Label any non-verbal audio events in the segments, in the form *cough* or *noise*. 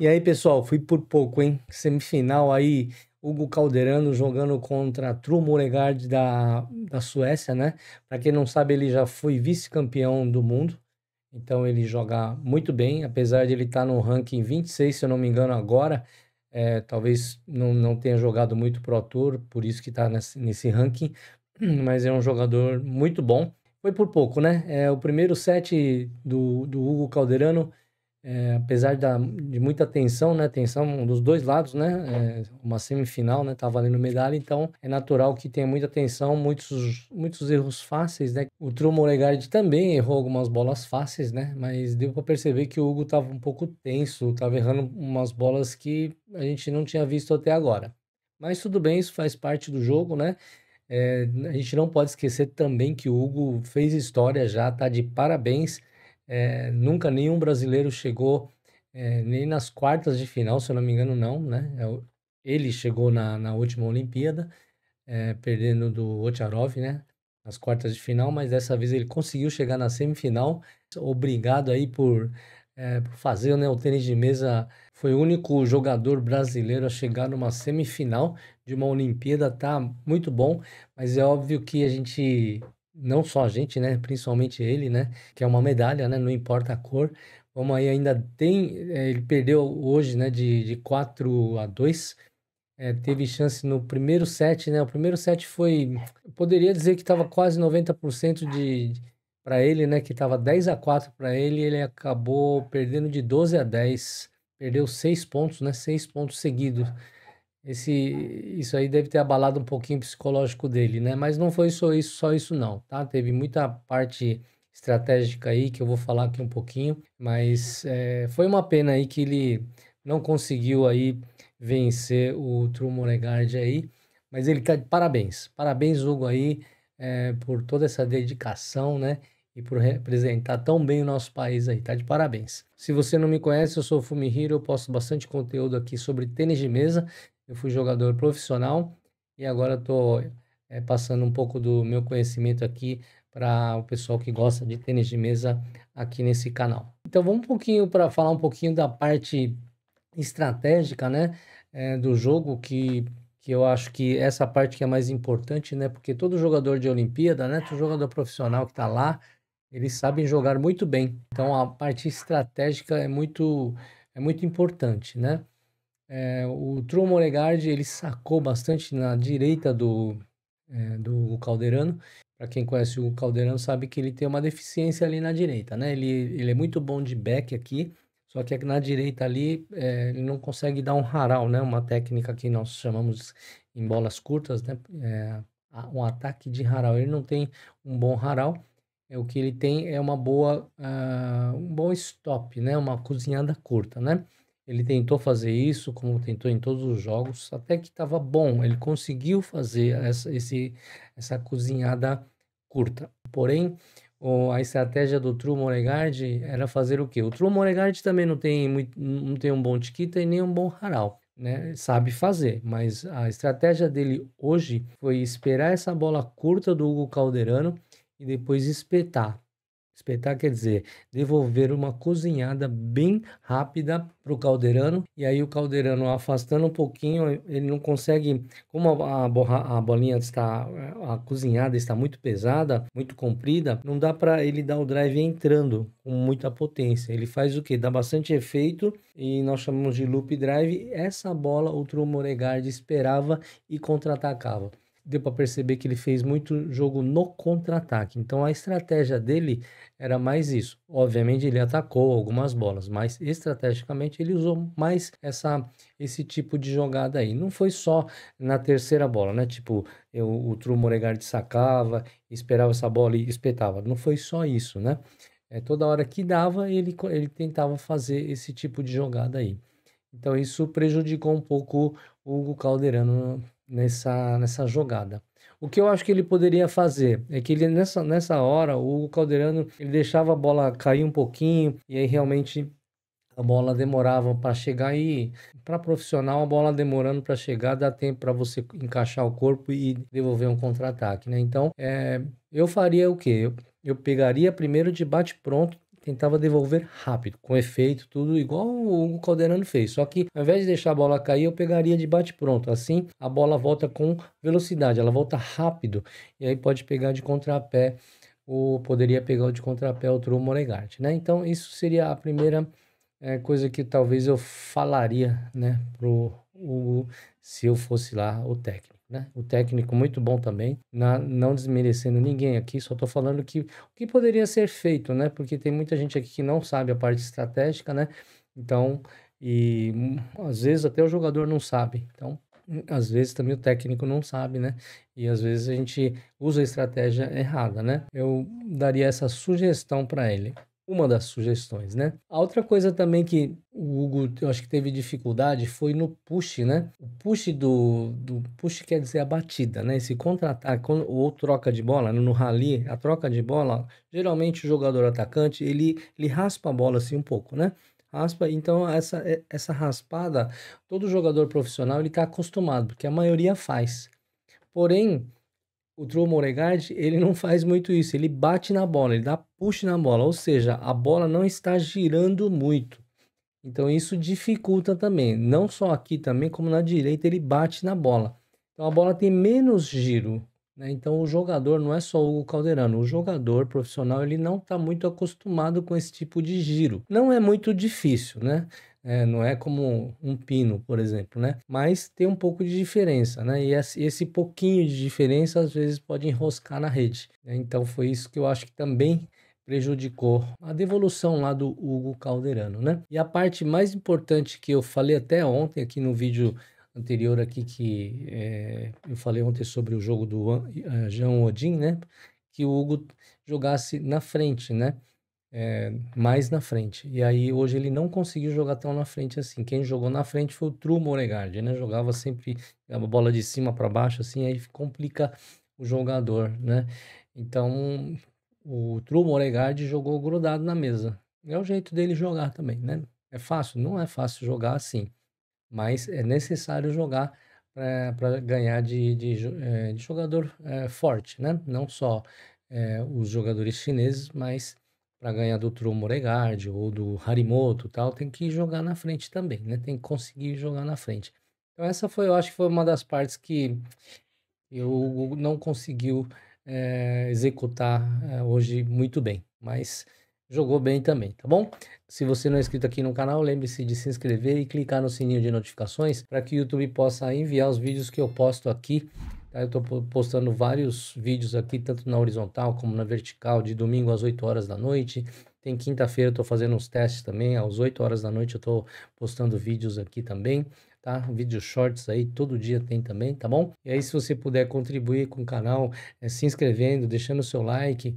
E aí, pessoal, fui por pouco, hein? Semifinal aí, Hugo Calderano jogando contra Tru Muregard da, da Suécia, né? Para quem não sabe, ele já foi vice-campeão do mundo. Então ele joga muito bem, apesar de ele estar tá no ranking 26, se eu não me engano, agora. É, talvez não, não tenha jogado muito Pro Tour, por isso que está nesse, nesse ranking. *clears throat* Mas é um jogador muito bom. Foi por pouco, né? É, o primeiro set do, do Hugo Calderano é, apesar da, de muita tensão, né? Tensão dos dois lados, né? É uma semifinal, né? Tá valendo medalha, então é natural que tenha muita tensão, muitos, muitos erros fáceis, né? O Trumo Legard também errou algumas bolas fáceis, né? Mas deu para perceber que o Hugo tava um pouco tenso, tava errando umas bolas que a gente não tinha visto até agora. Mas tudo bem, isso faz parte do jogo, né? É, a gente não pode esquecer também que o Hugo fez história já, tá de parabéns é, nunca nenhum brasileiro chegou é, nem nas quartas de final, se eu não me engano, não, né? É ele chegou na, na última Olimpíada, é, perdendo do Ocharov, né? Nas quartas de final, mas dessa vez ele conseguiu chegar na semifinal. Obrigado aí por, é, por fazer né, o tênis de mesa. Foi o único jogador brasileiro a chegar numa semifinal de uma Olimpíada, tá muito bom, mas é óbvio que a gente não só a gente, né, principalmente ele, né, que é uma medalha, né, não importa a cor. O aí, ainda tem, eh, ele perdeu hoje, né, de, de 4 a 2. É, teve chance no primeiro set, né? O primeiro set foi, poderia dizer que estava quase 90% de para ele, né, que tava 10 a 4 para ele, ele acabou perdendo de 12 a 10. Perdeu 6 pontos, né? 6 pontos seguidos esse isso aí deve ter abalado um pouquinho o psicológico dele, né? Mas não foi só isso, só isso não, tá? Teve muita parte estratégica aí que eu vou falar aqui um pouquinho, mas é, foi uma pena aí que ele não conseguiu aí vencer o True Legard aí, mas ele tá de parabéns, parabéns Hugo aí é, por toda essa dedicação, né? E por representar tão bem o nosso país aí, tá de parabéns. Se você não me conhece, eu sou o Fumihiro, eu posto bastante conteúdo aqui sobre tênis de mesa, eu fui jogador profissional e agora estou eh, é, passando um pouco do meu conhecimento aqui para o pessoal que gosta de tênis de mesa aqui nesse canal. Então vamos um pouquinho para falar um pouquinho da parte estratégica, né, é, do jogo que que eu acho que essa parte que é mais importante, né, porque todo jogador de Olimpíada, né, todo jogador profissional que está lá, eles sabem jogar muito bem. Então a parte estratégica é muito é muito importante, né? É, o Truman ele sacou bastante na direita do, é, do Calderano. Para quem conhece o Calderano sabe que ele tem uma deficiência ali na direita, né? Ele, ele é muito bom de back aqui, só que na direita ali é, ele não consegue dar um haral, né? Uma técnica que nós chamamos em bolas curtas, né? É, um ataque de haral. Ele não tem um bom haral. É, o que ele tem é uma boa, uh, um bom stop, né? Uma cozinhada curta, né? Ele tentou fazer isso, como tentou em todos os jogos, até que estava bom. Ele conseguiu fazer essa, esse, essa cozinhada curta. Porém, o, a estratégia do True Moregard era fazer o quê? O True Moregard também não tem, muito, não tem um bom Tiquita e nem um bom Haral. Né, sabe fazer, mas a estratégia dele hoje foi esperar essa bola curta do Hugo Calderano e depois espetar. Espetar quer dizer devolver uma cozinhada bem rápida para o caldeirano e aí o caldeirano afastando um pouquinho, ele não consegue, como a, borra, a bolinha está, a cozinhada está muito pesada, muito comprida, não dá para ele dar o drive entrando com muita potência. Ele faz o que? Dá bastante efeito e nós chamamos de loop drive. Essa bola o Trumoregard esperava e contra-atacava deu para perceber que ele fez muito jogo no contra-ataque. Então a estratégia dele era mais isso. Obviamente ele atacou algumas bolas, mas estrategicamente ele usou mais essa esse tipo de jogada aí. Não foi só na terceira bola, né? Tipo, eu, o Tru Moregard sacava, esperava essa bola e espetava. Não foi só isso, né? É, toda hora que dava, ele, ele tentava fazer esse tipo de jogada aí. Então isso prejudicou um pouco o Hugo Calderano nessa, nessa jogada. O que eu acho que ele poderia fazer é que ele nessa, nessa hora o Calderano ele deixava a bola cair um pouquinho e aí realmente a bola demorava para chegar e para profissional a bola demorando para chegar dá tempo para você encaixar o corpo e devolver um contra-ataque, né? Então é, eu faria o que Eu, eu pegaria primeiro de bate pronto tentava devolver rápido, com efeito, tudo igual o Calderano fez. Só que ao invés de deixar a bola cair, eu pegaria de bate-pronto. Assim a bola volta com velocidade, ela volta rápido e aí pode pegar de contrapé ou poderia pegar de contrapé o Tru né? Então isso seria a primeira é, coisa que talvez eu falaria, né, pro Hugo se eu fosse lá o técnico né? O técnico muito bom também, na, não desmerecendo ninguém aqui, só estou falando que o que poderia ser feito, né? Porque tem muita gente aqui que não sabe a parte estratégica, né? Então, e hum, às vezes até o jogador não sabe. Então, hum, às vezes também o técnico não sabe, né? E às vezes a gente usa a estratégia errada, né? Eu daria essa sugestão para ele uma das sugestões, né? A outra coisa também que o Hugo, eu acho que teve dificuldade foi no push, né? O push do, do push quer dizer a batida, né? Esse contra-ataque ou troca de bola né? no rally, a troca de bola, geralmente o jogador atacante, ele, ele raspa a bola assim um pouco, né? Raspa, então essa, é, essa raspada, todo jogador profissional ele está acostumado, porque a maioria faz. Porém, o Drew Moregard, ele não faz muito isso. Ele bate na bola, ele dá push na bola, ou seja, a bola não está girando muito. Então isso dificulta também, não só aqui também, como na direita ele bate na bola. Então a bola tem menos giro. Né? Então o jogador não é só o Calderano, o jogador profissional ele não está muito acostumado com esse tipo de giro. Não é muito difícil, né? É, não é como um pino, por exemplo, né? Mas tem um pouco de diferença, né? E esse pouquinho de diferença às vezes pode enroscar na rede. Né? Então foi isso que eu acho que também prejudicou a devolução lá do Hugo Calderano, né? E a parte mais importante que eu falei até ontem aqui no vídeo anterior aqui que é, eu falei ontem sobre o jogo do uh, Jean Odin, né? Que o Hugo jogasse na frente, né? é, mais na frente. E aí hoje ele não conseguiu jogar tão na frente assim. Quem jogou na frente foi o Tru Moregard, né? Jogava sempre a bola de cima para baixo assim, aí complica o jogador, né? Então o Tru Moregard jogou grudado na mesa. É o jeito dele jogar também, né? É fácil? Não é fácil jogar assim, mas é necessário jogar para ganhar de, de, eh, de jogador é, forte, né? Não só é, os jogadores chineses, mas para ganhar do Turo ou do Harimoto tal, tem que jogar na frente também, né? Tem que conseguir jogar na frente. Então essa foi, eu acho que foi uma das partes que eu não conseguiu é, executar é, hoje muito bem, mas jogou bem também, tá bom? Se você não é inscrito aqui no canal, lembre-se de se inscrever e clicar no sininho de notificações para que o YouTube possa enviar os vídeos que eu posto aqui. Tá? Eu estou postando vários vídeos aqui, tanto na horizontal como na vertical, de domingo às 8 horas da noite. Tem quinta-feira, eu estou fazendo uns testes também, às 8 horas da noite eu estou postando vídeos aqui também tá? Vídeos shorts aí, todo dia tem também, tá bom? E aí, se você puder contribuir com o canal, é, se inscrevendo, deixando o seu like,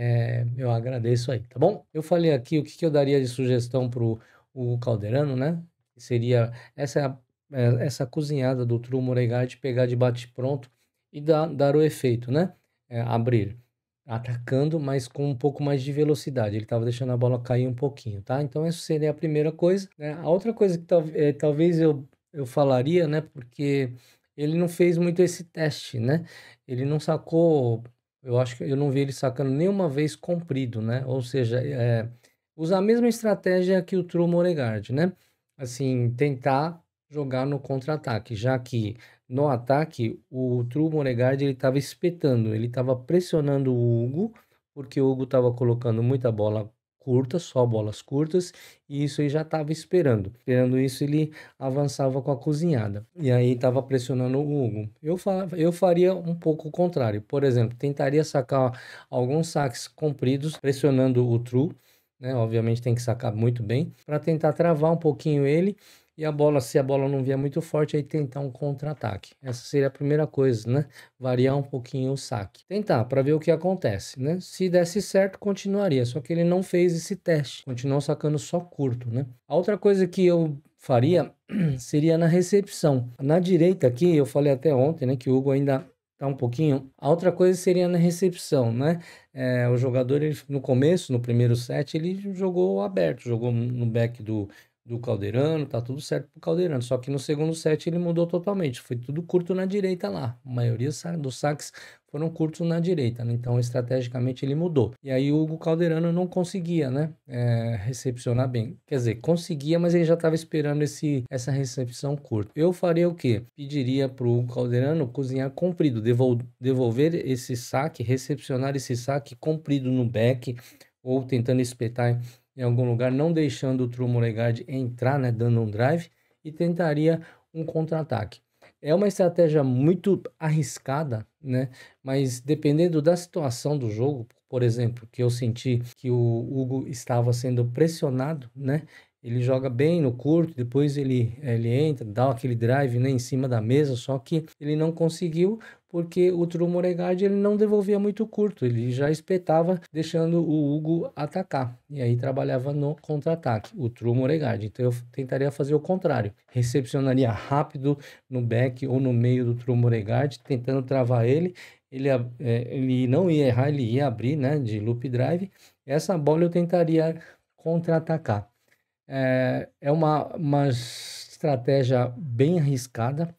é, eu agradeço aí, tá bom? Eu falei aqui o que, que eu daria de sugestão pro o caldeirano, né? Seria essa, é, essa cozinhada do true Moregard de pegar de bate pronto e dar, dar o efeito, né? É, abrir atacando, mas com um pouco mais de velocidade. Ele estava deixando a bola cair um pouquinho, tá? Então essa seria a primeira coisa. Né? A outra coisa que tal, é, talvez eu, eu falaria, né? Porque ele não fez muito esse teste, né? Ele não sacou eu acho que eu não vi ele sacando nenhuma vez comprido, né? Ou seja, é, usar a mesma estratégia que o True Moregard, né? Assim, tentar jogar no contra-ataque, já que no ataque o True Moregard ele estava espetando, ele estava pressionando o Hugo, porque o Hugo estava colocando muita bola curtas, só bolas curtas, e isso aí já estava esperando. Esperando isso, ele avançava com a cozinhada. E aí estava pressionando o Hugo. Eu, fa eu faria um pouco o contrário. Por exemplo, tentaria sacar alguns saques compridos, pressionando o true, né? Obviamente tem que sacar muito bem, para tentar travar um pouquinho ele e a bola, se a bola não vier muito forte, aí tentar um contra-ataque. Essa seria a primeira coisa, né? Variar um pouquinho o saque. Tentar para ver o que acontece, né? Se desse certo, continuaria, só que ele não fez esse teste, continuou sacando só curto, né? A outra coisa que eu faria *clears throat* seria na recepção. Na direita aqui, eu falei até ontem, né, que o Hugo ainda tá um pouquinho. A outra coisa seria na recepção, né? É, o jogador, ele, no começo, no primeiro set, ele jogou aberto, jogou no back do do Caldeirano, tá tudo certo pro Caldeirano. Só que no segundo set ele mudou totalmente. Foi tudo curto na direita lá. A maioria dos saques foram curtos na direita, né? então estrategicamente ele mudou. E aí o Hugo Calderano não conseguia, né, é, recepcionar bem. Quer dizer, conseguia, mas ele já estava esperando esse, essa recepção curta. Eu faria o quê? Pediria pro o Calderano cozinhar comprido, devol, devolver esse saque, recepcionar esse saque comprido no back, ou tentando espetar em algum lugar, não deixando o True Molegard entrar, né, dando um drive, e tentaria um contra-ataque. É uma estratégia muito arriscada, né? Mas dependendo da situação do jogo, por exemplo, que eu senti que o Hugo estava sendo pressionado, né? ele joga bem no curto, depois ele, ele entra, dá aquele drive né, em cima da mesa, só que ele não conseguiu porque o Trumo ele não devolvia muito curto, ele já espetava deixando o Hugo atacar e aí trabalhava no contra-ataque, o Trumo Então eu tentaria fazer o contrário, recepcionaria rápido no back ou no meio do Trumo tentando travar ele. Ele, é, ele não ia errar, ele ia abrir né, de loop drive. Essa bola eu tentaria contra-atacar é, é uma, uma estratégia bem arriscada,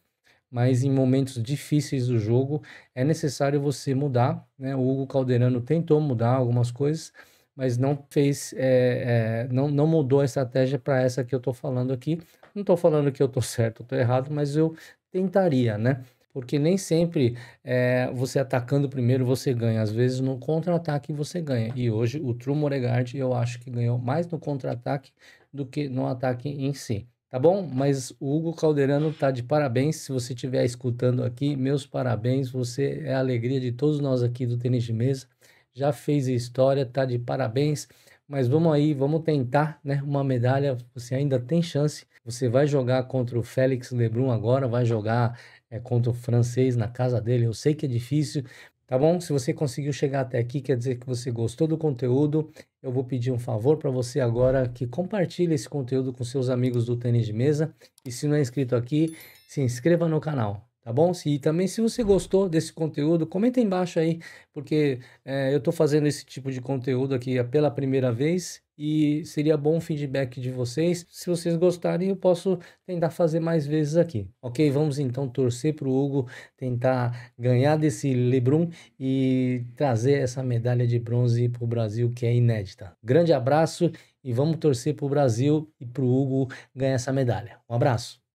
mas em momentos difíceis do jogo é necessário você mudar. Né? O Hugo Calderano tentou mudar algumas coisas, mas não fez, é, é, não, não mudou a estratégia para essa que eu estou falando aqui. Não estou falando que eu estou *laughs* certo ou estou errado, mas eu tentaria, né? porque nem sempre é, você atacando primeiro você ganha, às vezes no contra-ataque você ganha. E hoje o True Moregard eu acho que ganhou mais no contra-ataque do que no ataque em si. Tá bom? Mas o Hugo Calderano tá de parabéns. Se você estiver escutando aqui, meus parabéns. Você é a alegria de todos nós aqui do Tênis de Mesa. Já fez história, tá de parabéns. Mas vamos aí, vamos tentar, né? Uma medalha, você ainda tem chance. Você vai jogar contra o Félix Lebrun agora, vai jogar é, contra o francês na casa dele. Eu sei que é difícil, tá bom? Se você conseguiu chegar até aqui, quer dizer que você gostou do conteúdo. Eu vou pedir um favor para você agora que compartilhe esse conteúdo com seus amigos do tênis de mesa. E se não é inscrito aqui, se inscreva no canal tá bom? e também se você gostou desse conteúdo, comenta embaixo aí, porque é, eu estou fazendo esse tipo de conteúdo aqui é, pela primeira vez e seria bom o feedback de vocês. Se vocês gostarem, eu posso tentar fazer mais vezes aqui, ok? Vamos então torcer para o Hugo tentar ganhar desse Lebrum e trazer essa medalha de bronze para o Brasil, que é inédita. Grande abraço e vamos torcer para o Brasil e para o Hugo ganhar essa medalha. Um abraço!